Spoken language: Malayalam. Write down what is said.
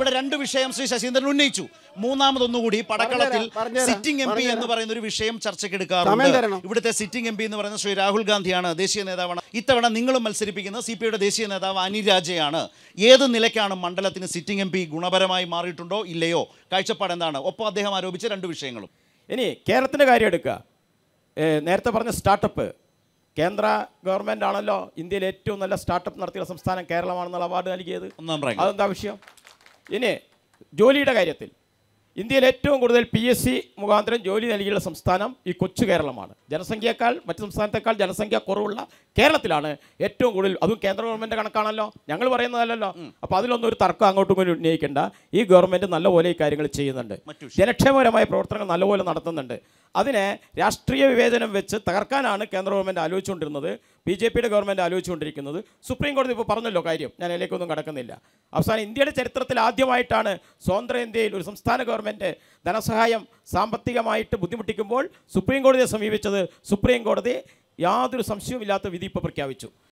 ഇവിടെ രണ്ട് വിഷയം ശ്രീ ശശീന്ദ്രൻ ഉന്നയിച്ചു മൂന്നാമതൊന്നുകൂടി പടക്കളത്തിൽ സിറ്റിംഗ് എം പി എന്ന് പറയുന്ന ഒരു വിഷയം ചർച്ചയ്ക്ക് എടുക്കാറുണ്ട് ഇവിടുത്തെ സിറ്റിംഗ് എം പി എന്ന് പറയുന്നത് ശ്രീ രാഹുൽ ഗാന്ധിയാണ് ദേശീയ നേതാവാണ് ഇത്തവണ നിങ്ങളും മത്സരിപ്പിക്കുന്ന സി ദേശീയ നേതാവ് അനിരാജയാണ് ഏത് നിലയ്ക്കാണ് മണ്ഡലത്തിന് സിറ്റിംഗ് എം പി ഗുണപരമായി മാറിയിട്ടുണ്ടോ ഇല്ലയോ കാഴ്ചപ്പാട് എന്താണ് ഒപ്പം അദ്ദേഹം ആരോപിച്ച രണ്ട് വിഷയങ്ങളും ഇനി കേരളത്തിൻ്റെ കാര്യം എടുക്കുക നേരത്തെ പറഞ്ഞ സ്റ്റാർട്ടപ്പ് കേന്ദ്ര ഗവൺമെൻറ് ആണല്ലോ ഇന്ത്യയിൽ ഏറ്റവും നല്ല സ്റ്റാർട്ടപ്പ് നടത്തിയ സംസ്ഥാനം കേരളമാണെന്നുള്ള അവാർഡ് നൽകിയത് അതെന്താ വിഷയം ഇനി ജോലിയുടെ കാര്യത്തിൽ ഇന്ത്യയിൽ ഏറ്റവും കൂടുതൽ പി എസ് സി മുഖാന്തരം ജോലി നൽകിയുള്ള സംസ്ഥാനം ഈ കൊച്ചു കേരളമാണ് ജനസംഖ്യയേക്കാൾ മറ്റ് സംസ്ഥാനത്തേക്കാൾ ജനസംഖ്യ കുറവുള്ള കേരളത്തിലാണ് ഏറ്റവും കൂടുതൽ അതും കേന്ദ്ര ഗവൺമെൻറ് കണക്കാണല്ലോ ഞങ്ങൾ പറയുന്നതല്ലോ അപ്പോൾ അതിലൊന്നും ഒരു തർക്കം അങ്ങോട്ടും കൂടി ഉന്നയിക്കേണ്ട ഈ ഗവൺമെൻറ് നല്ലപോലെ ഈ കാര്യങ്ങൾ ചെയ്യുന്നുണ്ട് ജനക്ഷേമപരമായ പ്രവർത്തനങ്ങൾ നല്ലപോലെ നടത്തുന്നുണ്ട് അതിനെ രാഷ്ട്രീയ വിവേചനം വെച്ച് തകർക്കാനാണ് കേന്ദ്ര ഗവൺമെൻറ് ആലോചിച്ചുകൊണ്ടിരുന്നത് ബി ജെ പിയുടെ ഗവൺമെൻറ് ആലോചിച്ചുകൊണ്ടിരിക്കുന്നത് സുപ്രീം കോടതി ഇപ്പോൾ പറഞ്ഞല്ലോ കാര്യം ഞാൻ അതിലേക്കൊന്നും കടക്കുന്നില്ല അവസാനം ഇന്ത്യയുടെ ചരിത്രത്തിൽ ആദ്യമായിട്ടാണ് സ്വതന്ത്ര ഇന്ത്യയിൽ ഒരു സംസ്ഥാന ഗവൺമെൻറ് ധനസഹായം സാമ്പത്തികമായിട്ട് ബുദ്ധിമുട്ടിക്കുമ്പോൾ സുപ്രീം കോടതിയെ സമീപിച്ചത് സുപ്രീം കോടതി യാതൊരു സംശയവുമില്ലാത്ത വിധി ഇപ്പോൾ പ്രഖ്യാപിച്ചു